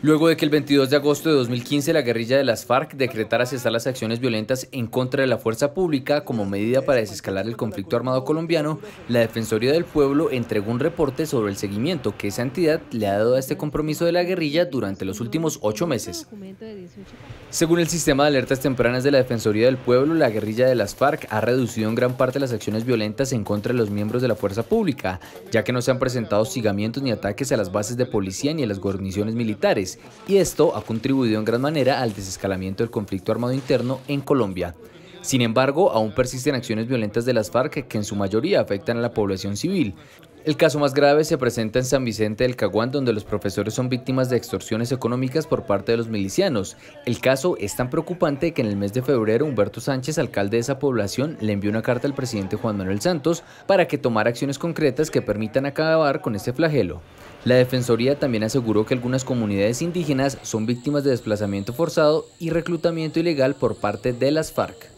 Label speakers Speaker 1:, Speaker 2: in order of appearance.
Speaker 1: Luego de que el 22 de agosto de 2015 la guerrilla de las FARC decretara cesar las acciones violentas en contra de la fuerza pública como medida para desescalar el conflicto armado colombiano, la Defensoría del Pueblo entregó un reporte sobre el seguimiento que esa entidad le ha dado a este compromiso de la guerrilla durante los últimos ocho meses. Según el sistema de alertas tempranas de la Defensoría del Pueblo, la guerrilla de las FARC ha reducido en gran parte las acciones violentas en contra de los miembros de la fuerza pública, ya que no se han presentado sigamientos ni ataques a las bases de policía ni a las guarniciones militares y esto ha contribuido en gran manera al desescalamiento del conflicto armado interno en Colombia. Sin embargo, aún persisten acciones violentas de las FARC que en su mayoría afectan a la población civil, el caso más grave se presenta en San Vicente del Caguán, donde los profesores son víctimas de extorsiones económicas por parte de los milicianos. El caso es tan preocupante que en el mes de febrero Humberto Sánchez, alcalde de esa población, le envió una carta al presidente Juan Manuel Santos para que tomara acciones concretas que permitan acabar con este flagelo. La Defensoría también aseguró que algunas comunidades indígenas son víctimas de desplazamiento forzado y reclutamiento ilegal por parte de las FARC.